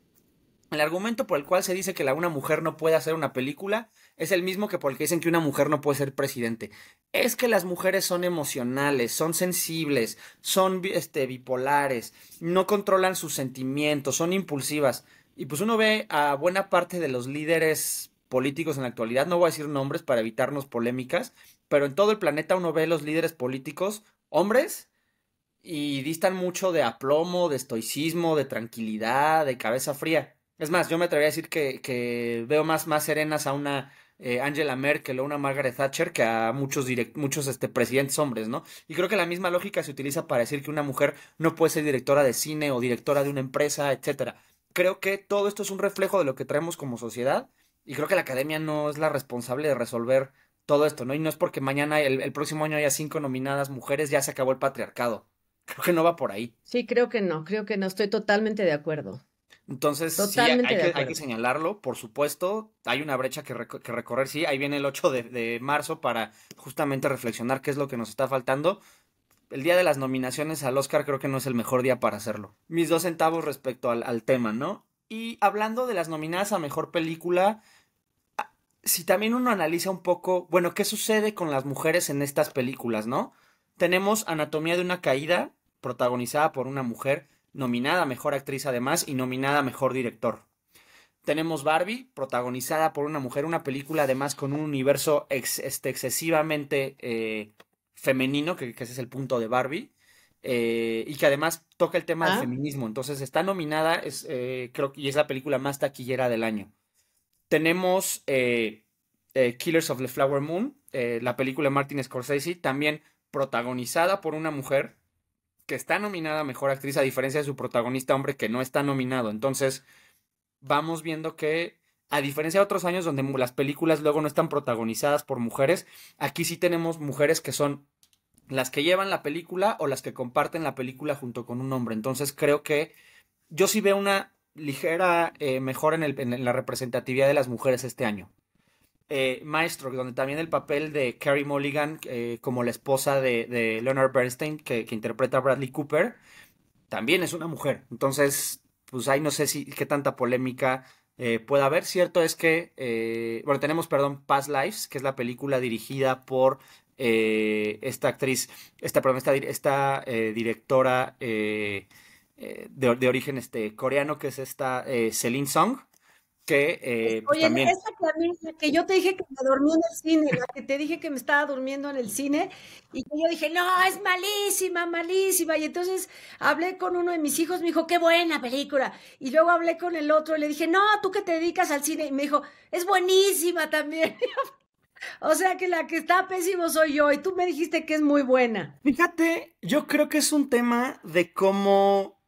el argumento por el cual se dice que la, una mujer no puede hacer una película es el mismo que por el que dicen que una mujer no puede ser presidente. Es que las mujeres son emocionales, son sensibles, son este, bipolares, no controlan sus sentimientos, son impulsivas. Y pues uno ve a buena parte de los líderes políticos en la actualidad, no voy a decir nombres para evitarnos polémicas, pero en todo el planeta uno ve los líderes políticos hombres y distan mucho de aplomo, de estoicismo, de tranquilidad, de cabeza fría. Es más, yo me atrevería a decir que, veo más, serenas a una eh, Angela Merkel o una Margaret Thatcher que a muchos, muchos este, presidentes hombres, ¿no? Y creo que la misma lógica se utiliza para decir que una mujer no puede ser directora de cine o directora de una empresa, etcétera. Creo que todo esto es un reflejo de lo que traemos como sociedad y creo que la academia no es la responsable de resolver todo esto, ¿no? Y no es porque mañana, el, el próximo año haya cinco nominadas mujeres, ya se acabó el patriarcado. Creo que no va por ahí. Sí, creo que no, creo que no, estoy totalmente de acuerdo. Entonces, sí, hay que, señalarlo, por supuesto, hay una brecha que, recorrer, sí, ahí viene el 8 de, marzo para justamente reflexionar qué es lo que nos está faltando. El día de las nominaciones al Oscar creo que no es el mejor día para hacerlo. Mis dos centavos respecto al tema, ¿no? Y hablando de las nominadas a Mejor Película, ah, si también uno analiza un poco, bueno, ¿qué sucede con las mujeres en estas películas, no? Tenemos Anatomía de una Caída, protagonizada por una mujer, nominada Mejor Actriz además y nominada Mejor Director. Tenemos Barbie, protagonizada por una mujer, una película además con un universo este, excesivamente eh, femenino, que, ese es el punto de Barbie, eh, y que además toca el tema del ah. feminismo. Entonces está nominada, es, eh, creo que y es la película más taquillera del año. Tenemos Killers of the Flower Moon, la película de Martin Scorsese, también protagonizada por una mujer, que está nominada Mejor Actriz, a diferencia de su protagonista hombre que no está nominado. Entonces, vamos viendo que, a diferencia de otros años donde las películas luego no están protagonizadas por mujeres, aquí sí tenemos mujeres que son las que llevan la película o las que comparten la película junto con un hombre. Entonces, creo que yo sí veo una ligera eh, mejora en la representatividad de las mujeres este año. Eh, maestro, donde también el papel de Carrie Mulligan eh, como la esposa de, Leonard Bernstein, que, interpreta a Bradley Cooper, también es una mujer. Entonces, pues ahí no sé si qué tanta polémica eh, puede haber. Cierto es que, eh, bueno, tenemos, perdón, Past Lives, que es la película dirigida por esta actriz, esta, perdón, esta, directora de, de, origen este, coreano, que es esta Celine Song que eh, pues Oye, esa que, que yo te dije que me dormí en el cine, la que te dije que me estaba durmiendo en el cine, y yo dije, no, es malísima, malísima. Y entonces hablé con uno de mis hijos, me dijo, qué buena película. Y luego hablé con el otro y le dije, no, tú que te dedicas al cine. Y me dijo, es buenísima también. [LAUGHS] o sea que la que está pésimo soy yo, y tú me dijiste que es muy buena. Fíjate, yo creo que es un tema de cómo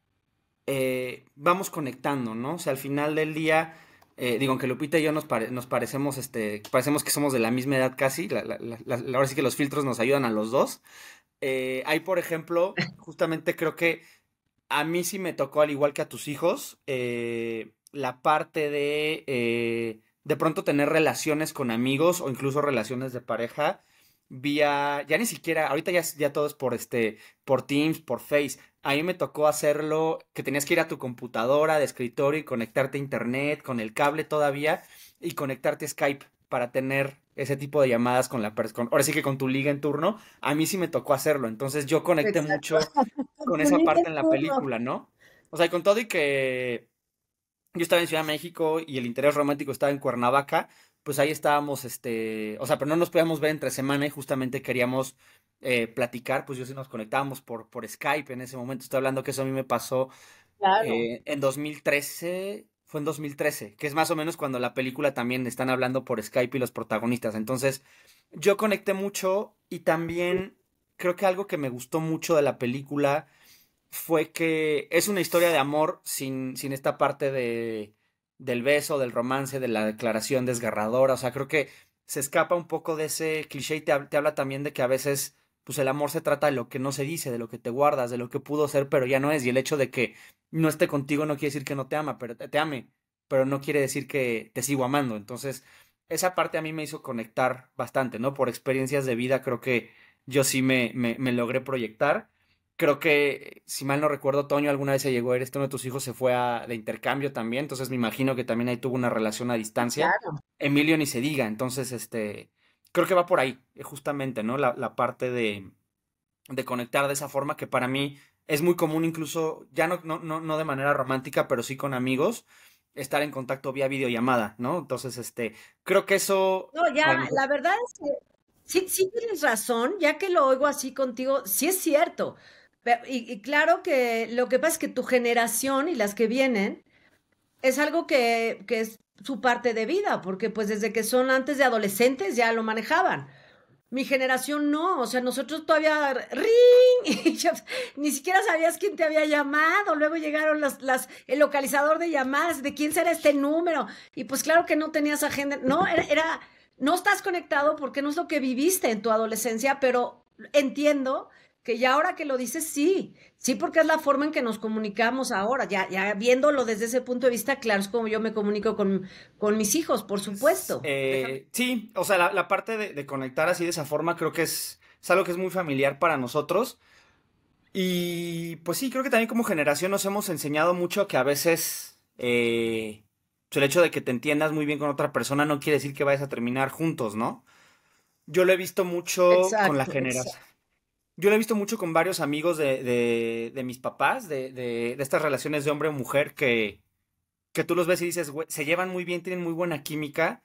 eh, vamos conectando, ¿no? O sea, al final del día eh, digo, aunque Lupita y yo nos, parecemos, este, parecemos que somos de la misma edad casi, la, la, la, sí que los filtros nos ayudan a los dos. hay, eh, por ejemplo, justamente creo que a mí sí me tocó, al igual que a tus hijos, eh, la parte de de pronto tener relaciones con amigos o incluso relaciones de pareja vía, ya ni siquiera, ahorita ya, ya todo es por, este, por Teams, por Face. A mí me tocó hacerlo que tenías que ir a tu computadora de escritorio y conectarte a internet con el cable todavía y conectarte a Skype para tener ese tipo de llamadas con la persona. Ahora sí que con tu liga en turno, a mí sí me tocó hacerlo. Entonces yo conecté mucho [LAUGHS] con esa parte en la película, ¿no? O sea, con todo y que yo estaba en Ciudad de México y el interés romántico estaba en Cuernavaca, pues ahí estábamos, este, o sea, pero no nos podíamos ver entre semana y justamente queríamos eh, platicar, pues yo sí nos conectábamos por, por Skype en ese momento. Estoy hablando que eso a mí me pasó eh, en 2013, fue en 2013, que es más o menos cuando la película también están hablando por Skype y los protagonistas. Entonces, yo conecté mucho y también creo que algo que me gustó mucho de la película fue que es una historia de amor sin, sin esta parte de del beso, del romance, de la declaración desgarradora. O sea, creo que se escapa un poco de ese cliché y te, habla también de que a veces pues el amor se trata de lo que no se dice, de lo que te guardas, de lo que pudo ser, pero ya no es. Y el hecho de que no esté contigo no quiere decir que no te ama, pero te, ame, pero no quiere decir que te sigo amando. Entonces, esa parte a mí me hizo conectar bastante, ¿no? Por experiencias de vida creo que yo sí me, me logré proyectar creo que, si mal no recuerdo, Toño alguna vez se llegó a ir, este, uno de tus hijos se fue a, de intercambio también, entonces me imagino que también ahí tuvo una relación a distancia. Claro. Emilio ni se diga, entonces, este, creo que va por ahí, eh, justamente, ¿no? La, la parte de, conectar de esa forma que para mí es muy común, incluso, ya no, no, no, de manera romántica, pero sí con amigos estar en contacto vía videollamada, ¿no? Entonces, este, creo que eso... No, ya, la verdad es que sí, sí tienes razón, ya que lo oigo así contigo, sí es cierto. Y, claro que lo que pasa es que tu generación y las que vienen es algo que, es su parte de vida, porque pues desde que son antes de adolescentes ya lo manejaban. Mi generación no, o sea, nosotros todavía ring, [LAUGHS] ni siquiera sabías quién te había llamado, luego llegaron las, las, el localizador de llamadas, de quién será este número, y pues claro que no tenías agenda, no, era no estás conectado porque no es lo que viviste en tu adolescencia, pero entiendo que ya ahora que lo dices, sí, sí, porque es la forma en que nos comunicamos ahora, ya, ya viéndolo desde ese punto de vista, claro, es como yo me comunico con, con mis hijos, por supuesto. Eh, sí, o sea, la, parte de, conectar así de esa forma creo que es, algo que es muy familiar para nosotros. Y pues sí, creo que también como generación nos hemos enseñado mucho que a veces eh, pues el hecho de que te entiendas muy bien con otra persona no quiere decir que vayas a terminar juntos, ¿no? Yo lo he visto mucho con la generación yo lo he visto mucho con varios amigos de, de, mis papás, de, de, estas relaciones de hombre-mujer que, que tú los ves y dices, se llevan muy bien, tienen muy buena química,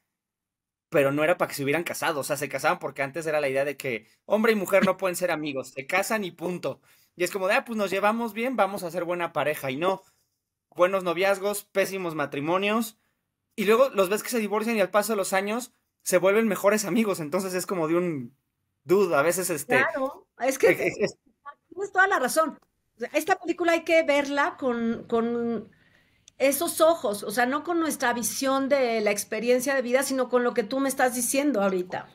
pero no era para que se hubieran casado. O sea, se casaban porque antes era la idea de que hombre y mujer no pueden ser amigos, se casan y punto. Y es como de, ah, pues nos llevamos bien, vamos a ser buena pareja. Y no, buenos noviazgos, pésimos matrimonios. Y luego los ves que se divorcian y al paso de los años se vuelven mejores amigos. Entonces es como de un duda, a veces este... Claro, es que tienes toda la razón. Esta película hay que verla con, con esos ojos, o sea, no con nuestra visión de la experiencia de vida, sino con lo que tú me estás diciendo ahorita.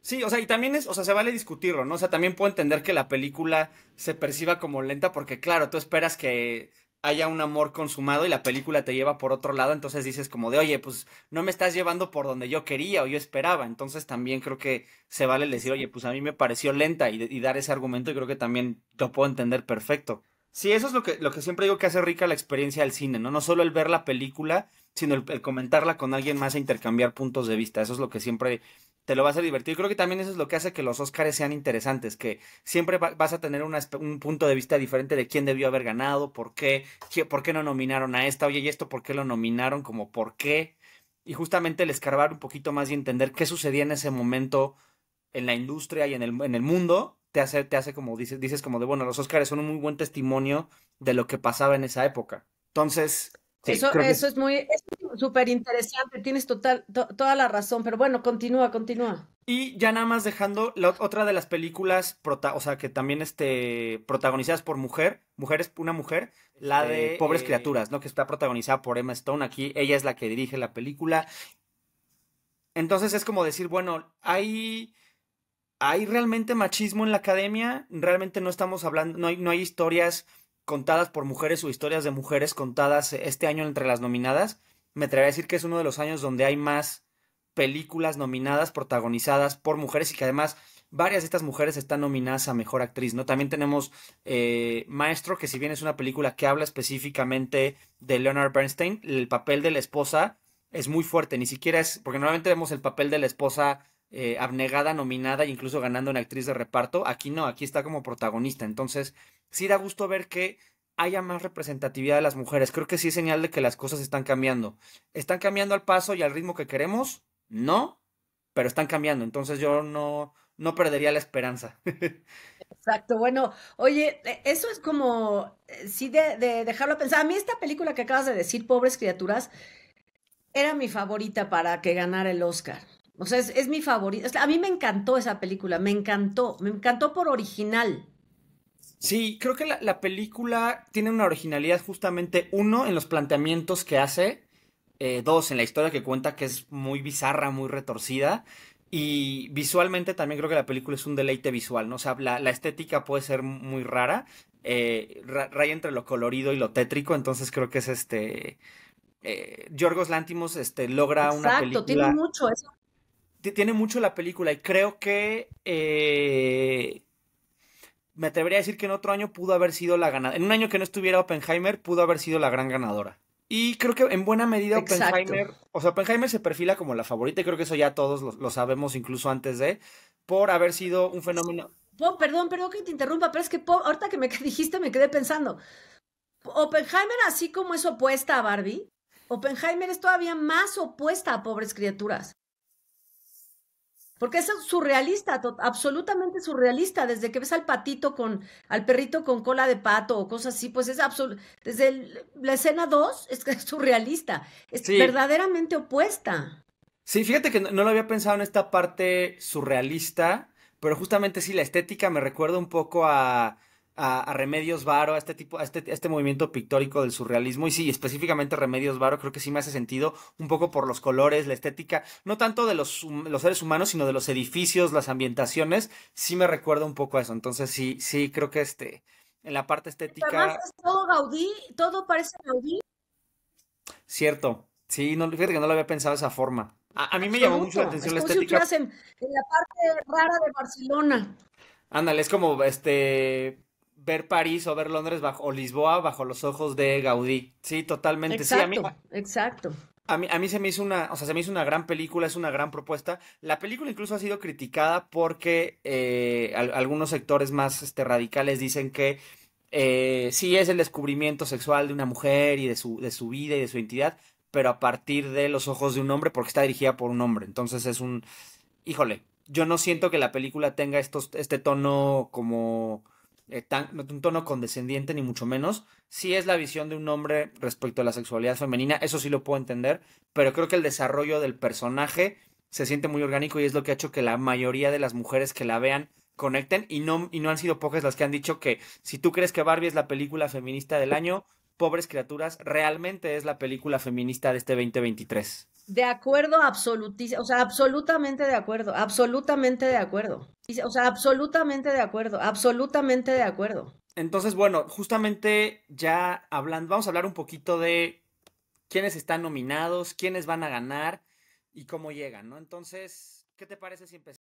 Sí, o sea, y también es, o sea, se vale discutirlo, ¿no? O sea, también puedo entender que la película se perciba como lenta porque, claro, tú esperas que haya un amor consumado y la película te lleva por otro lado, entonces dices como de, oye, pues no me estás llevando por donde yo quería o yo esperaba, entonces también creo que se vale decir, oye, pues a mí me pareció lenta y, dar ese argumento y creo que también lo puedo entender perfecto. Sí, eso es lo que, lo que siempre digo que hace rica la experiencia del cine, ¿no? No solo el ver la película, sino el, comentarla con alguien más e intercambiar puntos de vista. Eso es lo que siempre te lo va a hacer divertir. Creo que también eso es lo que hace que los Oscars sean interesantes, que siempre vas a tener un punto de vista diferente de quién debió haber ganado, por qué, por qué no nominaron a esta, oye, y esto por qué lo nominaron, como por qué. Y justamente el escarbar un poquito más y entender qué sucedía en ese momento en la industria y en el, en el mundo, te hace, te hace como dices, dices como de, bueno, los Oscars son un muy buen testimonio de lo que pasaba en esa época. Entonces, eso, es, muy súper interesante, tienes total, toda la razón, pero bueno, continúa, continúa. Y ya nada más dejando la otra de las películas, o sea, que también este, protagonizadas por mujer, mujeres, una mujer, la este, de Pobres eh, Criaturas, ¿no? Que está protagonizada por Emma Stone aquí, ella es la que dirige la película. Entonces es como decir, bueno, hay... ¿Hay realmente machismo en la academia? ¿Realmente no estamos hablando, no hay, no hay historias contadas por mujeres o historias de mujeres contadas eh, este año entre las nominadas, me atrevería a decir que es uno de los años donde hay más películas nominadas, protagonizadas por mujeres y que además varias de estas mujeres están nominadas a Mejor Actriz, ¿no? También tenemos eh, Maestro, que si bien es una película que habla específicamente de Leonard Bernstein, el papel de la esposa es muy fuerte, ni siquiera es, porque normalmente vemos el papel de la esposa eh, abnegada, nominada e incluso ganando una actriz de reparto. Aquí no, aquí está como protagonista. Entonces, sí da gusto ver que haya más representatividad de las mujeres. Creo que sí es señal de que las cosas están cambiando. ¿Están cambiando al paso y al ritmo que queremos? No, pero están cambiando. Entonces yo no, no perdería la esperanza. [LAUGHS] Exacto, bueno, oye, e, eso es como, eh, sí, de, de dejarlo pensar. A mí esta película que acabas de decir, Pobres Criaturas, era mi favorita para que ganara el Oscar. O sea, es, mi favorito. A mí me encantó esa película, me encantó, me encantó por original. Sí, creo que la, película tiene una originalidad justamente, uno, en los planteamientos que hace, eh, dos, en la historia que cuenta que es muy bizarra, muy retorcida, y visualmente también creo que la película es un deleite visual, ¿no? O sea, la, estética puede ser muy rara, eh, raya entre lo colorido y lo tétrico, entonces creo que es este... Eh, Yorgos Lántimos este, logra una película... Exacto, tiene mucho, eso tiene mucho la película y creo que eh, me atrevería a decir que en otro año pudo haber sido la ganadora. En un año que no estuviera Oppenheimer, pudo haber sido la gran ganadora. Y creo que en buena medida Oppenheimer, o sea, Oppenheimer se perfila como la favorita y creo que eso ya todos lo, sabemos incluso antes de, por haber sido un fenómeno. perdón, perdón que te interrumpa, pero es que ahorita que me dijiste me quedé pensando. Oppenheimer, así como es opuesta a Barbie, Oppenheimer es todavía más opuesta a Pobres Criaturas. Porque es surrealista, absolutamente surrealista. Desde que ves al patito con, al perrito con cola de pato o cosas así, pues es absoluto. Desde la escena 2 [LAUGHS] es, surrealista. Es verdaderamente opuesta. Sí, fíjate que no, lo había pensado en esta parte surrealista, pero justamente sí, la estética me recuerda un poco a a, Remedios Varo, a este tipo, a este, este, movimiento pictórico del surrealismo. Y sí, específicamente Remedios Varo, creo que sí me hace sentido un poco por los colores, la estética, no tanto de los, los seres humanos, sino de los edificios, las ambientaciones. Sí me recuerda un poco a eso. Entonces, sí, sí, creo que este. En la parte estética. todo Gaudí, todo parece Gaudí. Cierto. Sí, no, fíjate que no lo había pensado de esa forma. A, mí me llamó mucho la atención la estética. en la parte rara de Barcelona. Ándale, es como este ver París o ver Londres bajo, o Lisboa bajo los ojos de Gaudí. Sí, totalmente. Exacto, sí, a mí, exacto. A mí, a mí se me hizo una, o sea, se me hizo una gran película, es una gran propuesta. La película incluso ha sido criticada porque eh, algunos sectores más este, radicales dicen que eh, sí es el descubrimiento sexual de una mujer y de su, de su vida y de su identidad, pero a partir de los ojos de un hombre, porque está dirigida por un hombre. Entonces es un, híjole, yo no siento que la película tenga estos, este tono como eh, tan, un tono condescendiente, ni mucho menos. si es la visión de un hombre respecto a la sexualidad femenina, eso sí lo puedo entender, pero creo que el desarrollo del personaje se siente muy orgánico y es lo que ha hecho que la mayoría de las mujeres que la vean conecten y no, y no han sido pocas las que han dicho que si tú crees que Barbie es la película feminista del año, Pobres Criaturas realmente es la película feminista de este 2023. De acuerdo, absolutísimo, o sea, absolutamente de acuerdo, absolutamente de acuerdo. O sea, absolutamente de acuerdo, absolutamente de acuerdo. Entonces, bueno, justamente ya hablando, vamos a hablar un poquito de quiénes están nominados, quiénes van a ganar y cómo llegan, ¿no? Entonces, ¿qué te parece si empezamos?